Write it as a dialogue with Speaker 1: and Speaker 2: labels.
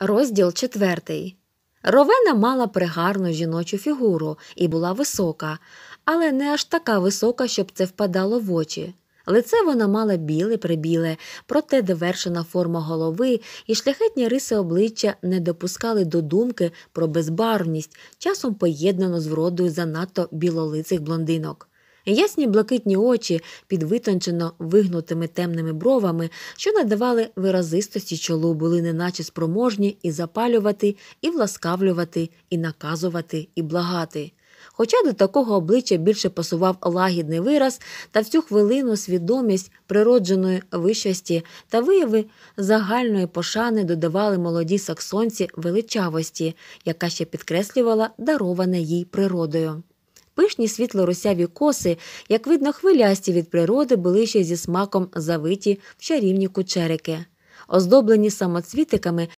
Speaker 1: Розділ четвертий. Ровена мала пригарну жіночу фігуру і була висока, але не аж така висока, щоб це впадало в очі. Лице вона мала біле прибіле, проте довершена форма голови і шляхетні риси обличчя не допускали до думки про безбарвність, часом поєднану з вродою занадто білолицих блондинок ясні блакитні очі під витончено вигнутими темними бровами, що надавали виразистості чолу, були неначе спроможні і запалювати, і власкавлювати, і наказувати, і благати. Хоча до такого обличчя більше пасував лагідний вираз та в цю хвилину свідомість природженої вищості та вияви загальної пошани додавали молоді саксонці величавості, яка ще підкреслювала дароване їй природою. Пишні світло русяві коси, як видно, хвилясті від природи були ще зі смаком завиті в чарівні кучерики. Оздоблені самоцвітиками